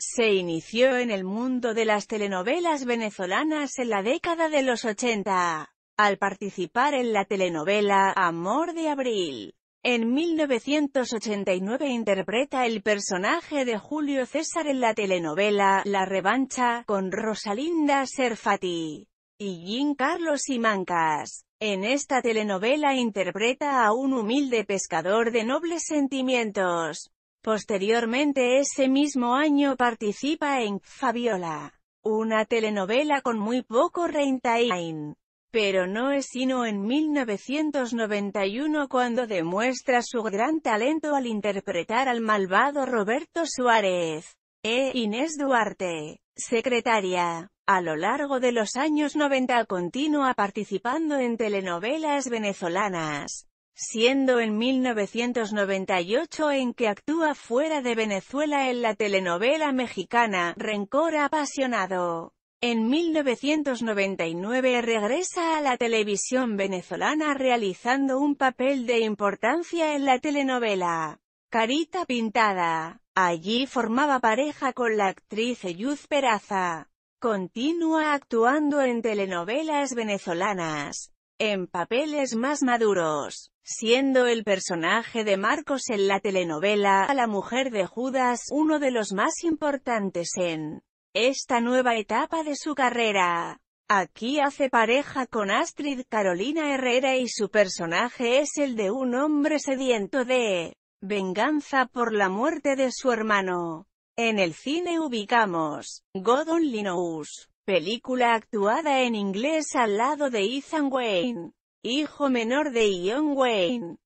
Se inició en el mundo de las telenovelas venezolanas en la década de los 80, al participar en la telenovela Amor de Abril. En 1989 interpreta el personaje de Julio César en la telenovela La Revancha, con Rosalinda Serfati y Jean Carlos Simancas. En esta telenovela interpreta a un humilde pescador de nobles sentimientos, Posteriormente ese mismo año participa en «Fabiola», una telenovela con muy poco reintain. Pero no es sino en 1991 cuando demuestra su gran talento al interpretar al malvado Roberto Suárez. E. Inés Duarte, secretaria. A lo largo de los años 90 continúa participando en telenovelas venezolanas siendo en 1998 en que actúa fuera de Venezuela en la telenovela mexicana, Rencor Apasionado. En 1999 regresa a la televisión venezolana realizando un papel de importancia en la telenovela Carita Pintada. Allí formaba pareja con la actriz Yuz Peraza. Continúa actuando en telenovelas venezolanas en papeles más maduros, siendo el personaje de Marcos en la telenovela A la mujer de Judas uno de los más importantes en esta nueva etapa de su carrera. Aquí hace pareja con Astrid Carolina Herrera y su personaje es el de un hombre sediento de venganza por la muerte de su hermano. En el cine ubicamos, Godon Linous. Película actuada en inglés al lado de Ethan Wayne, hijo menor de Ion Wayne.